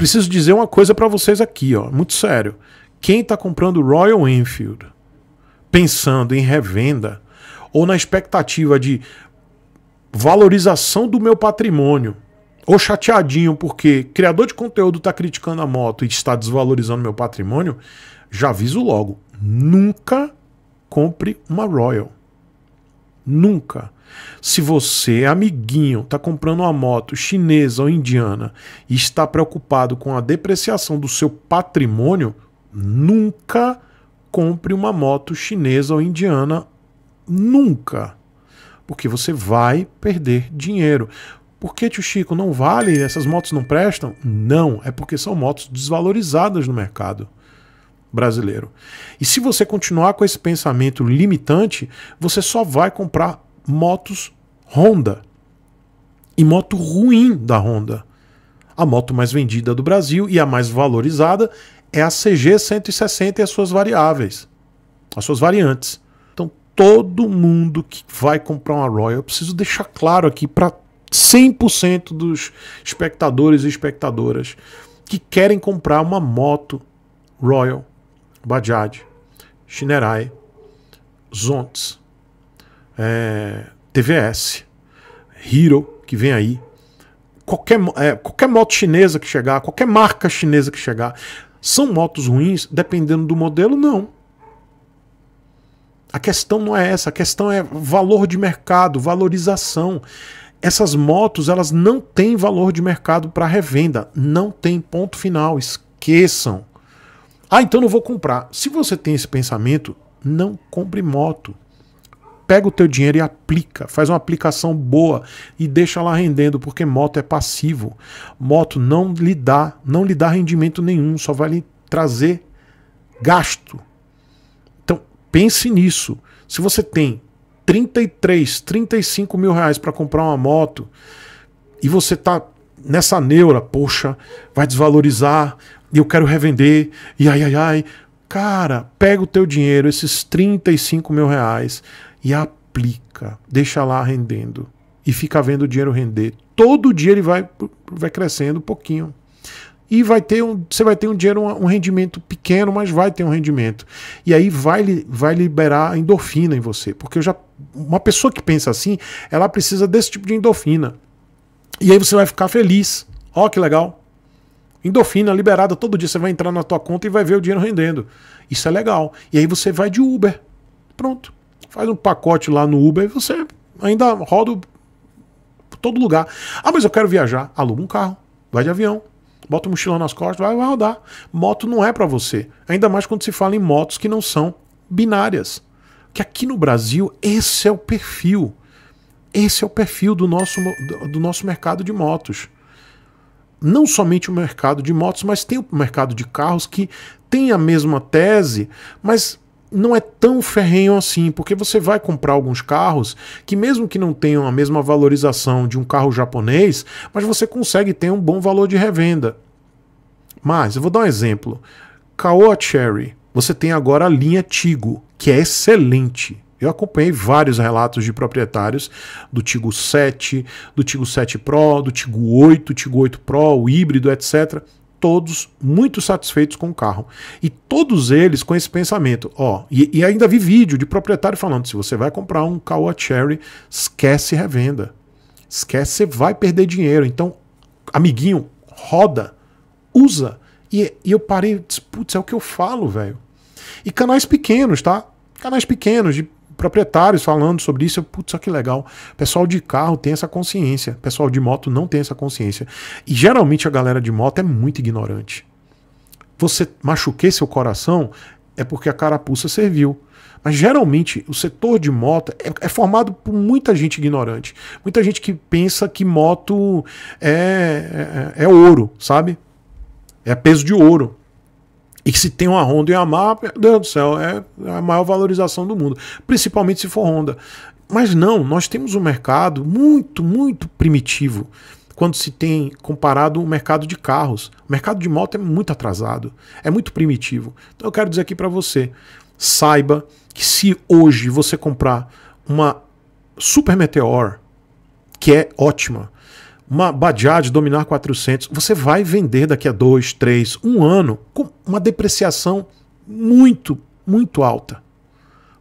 preciso dizer uma coisa para vocês aqui, ó, muito sério. Quem está comprando Royal Enfield pensando em revenda ou na expectativa de valorização do meu patrimônio, ou chateadinho porque criador de conteúdo está criticando a moto e está desvalorizando meu patrimônio, já aviso logo: nunca compre uma Royal. Nunca. Se você, amiguinho, está comprando uma moto chinesa ou indiana e está preocupado com a depreciação do seu patrimônio, nunca compre uma moto chinesa ou indiana. Nunca. Porque você vai perder dinheiro. Por que, tio Chico, não vale? Essas motos não prestam? Não, é porque são motos desvalorizadas no mercado brasileiro. E se você continuar com esse pensamento limitante, você só vai comprar motos Honda. E moto ruim da Honda. A moto mais vendida do Brasil e a mais valorizada é a CG 160 e as suas variáveis, as suas variantes. Então, todo mundo que vai comprar uma Royal, eu preciso deixar claro aqui para 100% dos espectadores e espectadoras que querem comprar uma moto Royal Bajaj, Shinerai, Zontes, é, TVS, Hero, que vem aí, qualquer, é, qualquer moto chinesa que chegar, qualquer marca chinesa que chegar, são motos ruins dependendo do modelo? Não. A questão não é essa, a questão é valor de mercado, valorização. Essas motos, elas não têm valor de mercado para revenda, não tem ponto final, esqueçam. Ah, então não vou comprar. Se você tem esse pensamento, não compre moto. Pega o teu dinheiro e aplica, faz uma aplicação boa e deixa lá rendendo, porque moto é passivo. Moto não lhe dá, não lhe dá rendimento nenhum, só vai lhe trazer gasto. Então, pense nisso. Se você tem 33, 35 mil reais para comprar uma moto e você tá nessa neura, poxa, vai desvalorizar, e eu quero revender, e ai, ai, ai. Cara, pega o teu dinheiro, esses 35 mil reais, e aplica. Deixa lá rendendo. E fica vendo o dinheiro render. Todo dia ele vai, vai crescendo um pouquinho. E vai ter um, você vai ter um dinheiro, um rendimento pequeno, mas vai ter um rendimento. E aí vai, vai liberar endorfina em você. Porque eu já, uma pessoa que pensa assim, ela precisa desse tipo de endorfina. E aí você vai ficar feliz. Ó, que legal Endofina liberada todo dia, você vai entrar na tua conta e vai ver o dinheiro rendendo. Isso é legal. E aí você vai de Uber. Pronto. Faz um pacote lá no Uber e você ainda roda todo lugar. Ah, mas eu quero viajar. Aluga um carro, vai de avião, bota o mochilão nas costas, vai, vai rodar. Moto não é para você. Ainda mais quando se fala em motos que não são binárias. Que aqui no Brasil, esse é o perfil. Esse é o perfil do nosso, do nosso mercado de motos não somente o mercado de motos, mas tem o mercado de carros que tem a mesma tese, mas não é tão ferrenho assim, porque você vai comprar alguns carros que, mesmo que não tenham a mesma valorização de um carro japonês, mas você consegue ter um bom valor de revenda. Mas eu vou dar um exemplo: Caoa Cherry. Você tem agora a linha Tigo, que é excelente. Eu acompanhei vários relatos de proprietários do Tigo 7, do Tigo 7 Pro, do Tigo 8, Tigo 8 Pro, o híbrido, etc. Todos muito satisfeitos com o carro. E todos eles com esse pensamento. Ó, e, e ainda vi vídeo de proprietário falando: se você vai comprar um carro Cherry, esquece revenda. Esquece, você vai perder dinheiro. Então, amiguinho, roda, usa. E, e eu parei, putz, é o que eu falo, velho. E canais pequenos, tá? Canais pequenos de proprietários falando sobre isso. Putz, que legal. Pessoal de carro tem essa consciência. Pessoal de moto não tem essa consciência. E geralmente a galera de moto é muito ignorante. Você machuquei seu coração é porque a carapuça serviu. Mas geralmente o setor de moto é, é, formado por muita gente ignorante. Muita gente que pensa que moto é, é, é ouro, sabe? É peso de ouro. E que se tem uma Honda e uma Yamaha, meu Deus do céu, é a maior valorização do mundo, principalmente se for Honda. Mas não, nós temos um mercado muito, muito primitivo quando se tem comparado o mercado de carros. O mercado de moto é muito atrasado, é muito primitivo. Então eu quero dizer aqui para você, saiba que se hoje você comprar uma Super Meteor, que é ótima, uma Bajaj dominar 400, você vai vender daqui a dois, três, um ano com uma depreciação muito, muito alta.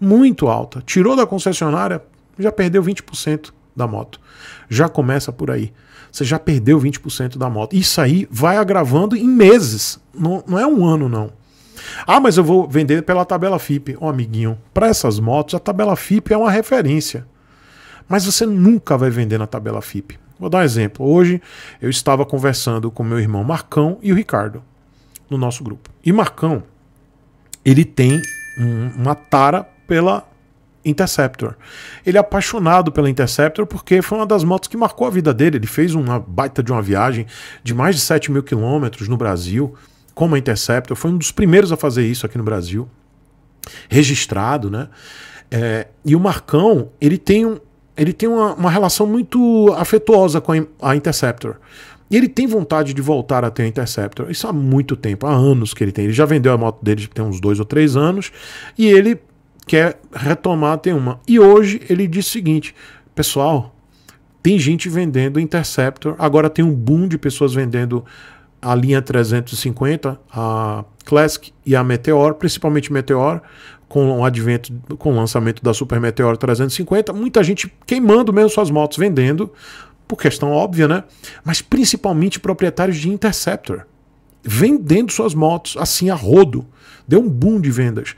Muito alta. Tirou da concessionária, já perdeu 20% da moto. Já começa por aí. Você já perdeu 20% da moto. Isso aí vai agravando em meses. Não, não é um ano, não. Ah, mas eu vou vender pela tabela FIP. Ô, oh, amiguinho, para essas motos, a tabela FIP é uma referência. Mas você nunca vai vender na tabela FIP. Vou dar um exemplo. Hoje eu estava conversando com meu irmão Marcão e o Ricardo no nosso grupo. E Marcão, ele tem um, uma tara pela Interceptor. Ele é apaixonado pela Interceptor porque foi uma das motos que marcou a vida dele. Ele fez uma baita de uma viagem de mais de 7 mil quilômetros no Brasil com a Interceptor. Foi um dos primeiros a fazer isso aqui no Brasil, registrado, né? É, e o Marcão, ele tem um, ele tem uma, uma relação muito afetuosa com a, Interceptor. E ele tem vontade de voltar a ter a Interceptor. Isso há muito tempo, há anos que ele tem. Ele já vendeu a moto dele, tem uns dois ou três anos, e ele quer retomar a ter uma. E hoje ele diz o seguinte: pessoal, tem gente vendendo Interceptor, agora tem um boom de pessoas vendendo a linha 350, a Classic e a Meteor, principalmente Meteor, com o advento, com o lançamento da Super Meteor 350, muita gente queimando mesmo suas motos, vendendo, por questão óbvia, né? Mas principalmente proprietários de Interceptor, vendendo suas motos assim a rodo. Deu um boom de vendas.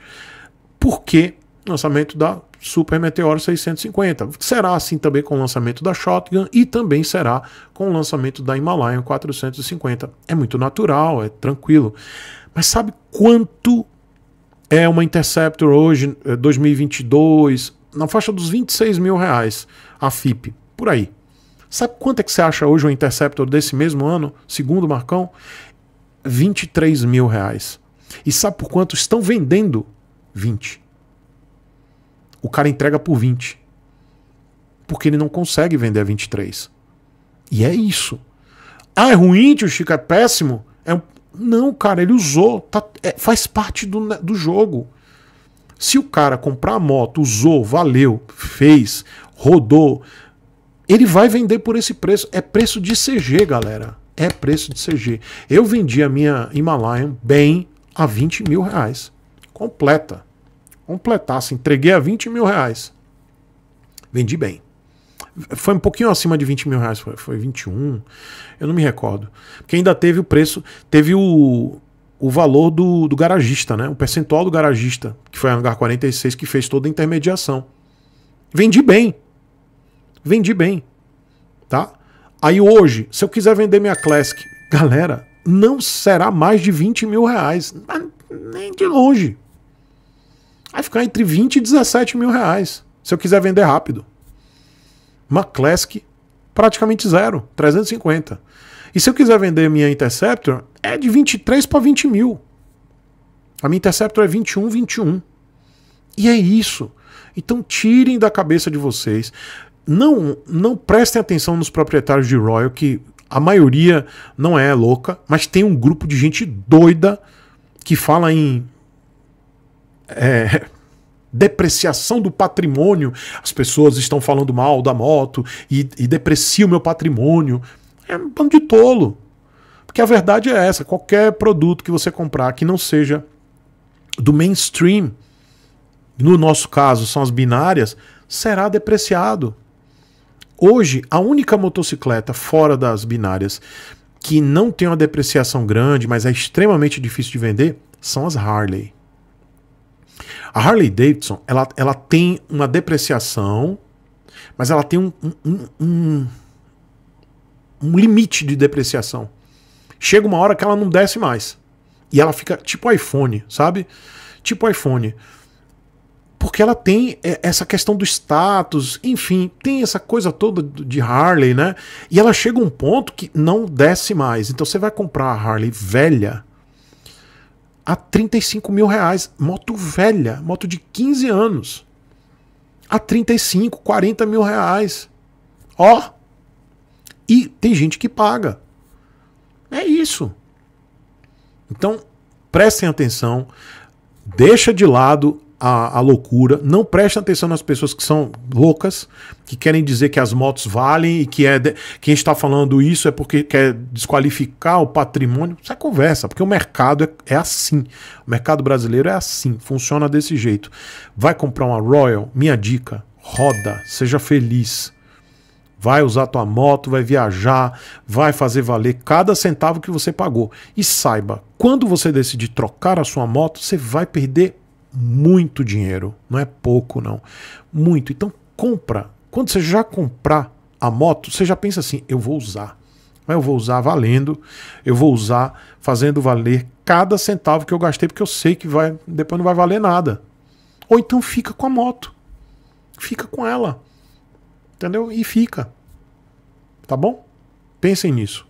Porque lançamento da Super Meteor 650. Será assim também com o lançamento da Shotgun e também será com o lançamento da Himalayan 450. É muito natural, é tranquilo. Mas sabe quanto é uma Interceptor hoje, 2022, é, na faixa dos 26 mil reais, a FIP, por aí. Sabe quanto é que você acha hoje um Interceptor desse mesmo ano, segundo o Marcão? 23 mil reais. E sabe por quanto estão vendendo? 20. O cara entrega por 20. Porque ele não consegue vender a 23. E é isso. Ah, é ruim, tio Chico, é péssimo. É, não, cara, ele usou. Tá, é, faz parte do, né, do jogo. Se o cara comprar a moto, usou, valeu, fez, rodou, ele vai vender por esse preço. É preço de CG, galera. É preço de CG. Eu vendi a minha Himalayan bem a 20 mil reais. Completa. Completasse, entreguei a 20 mil reais. Vendi bem. Foi um pouquinho acima de 20 mil reais, foi, foi 21, eu não me recordo. Porque ainda teve o preço, teve o, o valor do, do garagista, né? O percentual do garagista, que foi a Hangar 46 que fez toda a intermediação. Vendi bem. Vendi bem. Tá? Aí hoje, se eu quiser vender minha Classic, galera, não será mais de 20 mil reais. Ah, nem de longe. Vai ficar entre 20 e 17 mil reais. Se eu quiser vender rápido. McClask, praticamente zero, 350. E se eu quiser vender minha Interceptor, é de 23 para 20 mil. A minha Interceptor é 21, 21. E é isso. Então tirem da cabeça de vocês. Não, não prestem atenção nos proprietários de Royal, que a maioria não é louca, mas tem um grupo de gente doida que fala em. É, depreciação do patrimônio. As pessoas estão falando mal da moto e, e deprecia o meu patrimônio. É um bando de tolo. Porque a verdade é essa: qualquer produto que você comprar que não seja do mainstream, no nosso caso são as binárias, será depreciado. Hoje, a única motocicleta fora das binárias que não tem uma depreciação grande, mas é extremamente difícil de vender, são as Harley. A Harley Davidson, ela, ela tem uma depreciação, mas ela tem um, um, um, um limite de depreciação. Chega uma hora que ela não desce mais. E ela fica tipo iPhone, sabe? Tipo iPhone. Porque ela tem é, essa questão do status, enfim, tem essa coisa toda de Harley, né? E ela chega a um ponto que não desce mais. Então você vai comprar a Harley velha, a 35 mil reais. Moto velha, moto de 15 anos. A 35, 40 mil reais. Ó! E tem gente que paga. É isso. Então, prestem atenção, deixa de lado a loucura, não prestem atenção nas pessoas que são loucas, que querem dizer que as motos valem e que é de... quem está falando isso é porque quer desqualificar o patrimônio. Isso é conversa, porque o mercado é, é assim. O mercado brasileiro é assim, funciona desse jeito. Vai comprar uma Royal? Minha dica: roda, seja feliz. Vai usar tua moto, vai viajar, vai fazer valer cada centavo que você pagou. E saiba, quando você decidir trocar a sua moto, você vai perder muito dinheiro, não é pouco não, muito. Então compra. Quando você já comprar a moto, você já pensa assim, eu vou usar. eu vou usar valendo, eu vou usar fazendo valer cada centavo que eu gastei, porque eu sei que vai depois não vai valer nada. Ou então fica com a moto. Fica com ela. Entendeu? E fica. Tá bom? Pensem nisso.